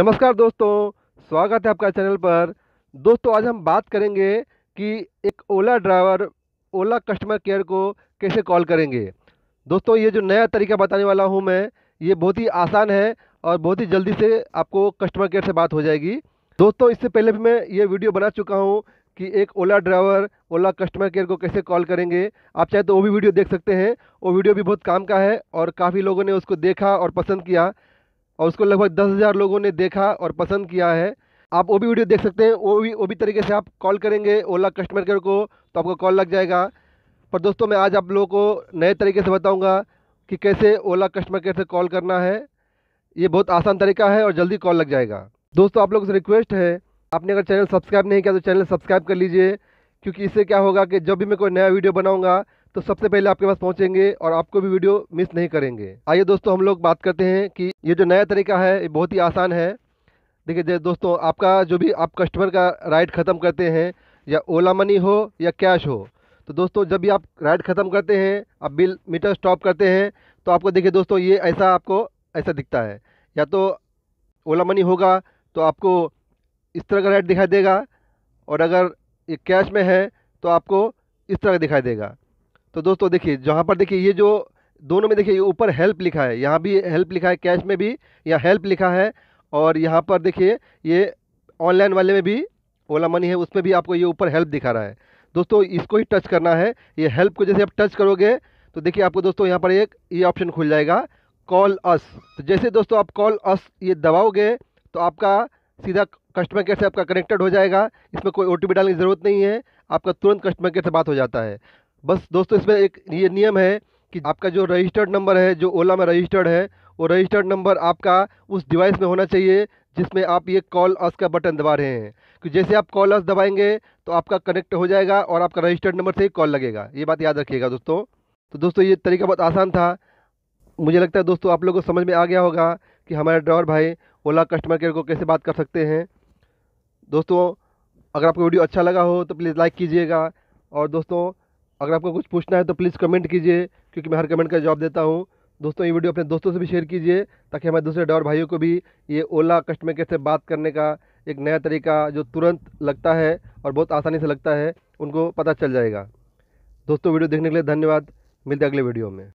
नमस्कार दोस्तों स्वागत है आपका चैनल पर दोस्तों आज हम बात करेंगे कि एक Ola driver Ola customer care को कैसे कॉल करेंगे दोस्तों ये जो नया तरीका बताने वाला हूँ मैं ये बहुत ही आसान है और बहुत ही जल्दी से आपको कस्टमर केयर से बात हो जाएगी दोस्तों इससे पहले भी मैं ये वीडियो बना चुका हूँ कि एक Ola driver Ola customer care को कैसे कॉल करेंगे आप चाहे तो वो भी वीडियो देख सकते हैं वो वीडियो भी बहुत काम का है और काफ़ी लोगों ने उसको देखा और पसंद किया और उसको लगभग दस हज़ार लोगों ने देखा और पसंद किया है आप वो भी वीडियो देख सकते हैं वो भी वो भी तरीके से आप कॉल करेंगे ओला कस्टमर केयर को तो आपको कॉल लग जाएगा पर दोस्तों मैं आज आप लोगों को नए तरीके से बताऊँगा कि कैसे ओला कस्टमर केयर से कॉल करना है ये बहुत आसान तरीका है और जल्दी कॉल लग जाएगा दोस्तों आप लोगों से रिक्वेस्ट है आपने अगर चैनल सब्सक्राइब नहीं किया तो चैनल सब्सक्राइब कर लीजिए क्योंकि इससे क्या होगा कि जब भी मैं कोई नया वीडियो बनाऊँगा तो सबसे पहले आपके पास पहुंचेंगे और आपको भी वीडियो मिस नहीं करेंगे आइए दोस्तों हम लोग बात करते हैं कि ये जो नया तरीका है ये बहुत ही आसान है देखिए दोस्तों आपका जो भी आप कस्टमर का राइड ख़त्म करते हैं या ओला मनी हो या कैश हो तो दोस्तों जब भी आप राइड ख़त्म करते हैं आप बिल मीटर स्टॉप करते हैं तो आपको देखिए दोस्तों ये ऐसा आपको ऐसा दिखता है या तो ओला मनी होगा तो आपको इस तरह का राइड दिखाई देगा और अगर ये कैश में है तो आपको इस तरह का दिखाई देगा तो दोस्तों देखिए जहाँ पर देखिए ये जो दोनों में देखिए ऊपर हेल्प लिखा है यहाँ भी हेल्प लिखा है कैश में भी या हेल्प लिखा है और यहाँ पर देखिए ये ऑनलाइन वाले में भी ओला मनी है उसमें भी आपको ये ऊपर हेल्प दिखा रहा है दोस्तों इसको ही टच करना है ये हेल्प को जैसे आप टच करोगे तो देखिए आपको दोस्तों यहाँ पर एक ये ऑप्शन खुल जाएगा कॉल अस तो जैसे दोस्तों आप कॉल अस ये दबाओगे तो आपका सीधा कस्टमर केयर से आपका कनेक्टेड हो जाएगा इसमें कोई ओ डालने की ज़रूरत नहीं है आपका तुरंत कस्टमर केयर से बात हो जाता है बस दोस्तों इसमें एक ये नियम है कि आपका जो रजिस्टर्ड नंबर है जो ओला में रजिस्टर्ड है वो रजिस्टर्ड नंबर आपका उस डिवाइस में होना चाहिए जिसमें आप ये कॉल अस का बटन दबा रहे हैं कि जैसे आप कॉल अस दबाएंगे तो आपका कनेक्ट हो जाएगा और आपका रजिस्टर्ड नंबर से ही कॉल लगेगा ये बात याद रखिएगा दोस्तों तो दोस्तों ये तरीका बहुत आसान था मुझे लगता है दोस्तों आप लोगों को समझ में आ गया होगा कि हमारे ड्राइवर भाई ओला कस्टमर केयर को कैसे बात कर सकते हैं दोस्तों अगर आपको वीडियो अच्छा लगा हो तो प्लीज़ लाइक कीजिएगा और दोस्तों अगर आपको कुछ पूछना है तो प्लीज़ कमेंट कीजिए क्योंकि मैं हर कमेंट का जवाब देता हूँ दोस्तों ये वीडियो अपने दोस्तों से भी शेयर कीजिए ताकि हमारे दूसरे डॉर भाइयों को भी ये ओला कस्टमर केयर से बात करने का एक नया तरीका जो तुरंत लगता है और बहुत आसानी से लगता है उनको पता चल जाएगा दोस्तों वीडियो देखने के लिए धन्यवाद मिलते अगले वीडियो में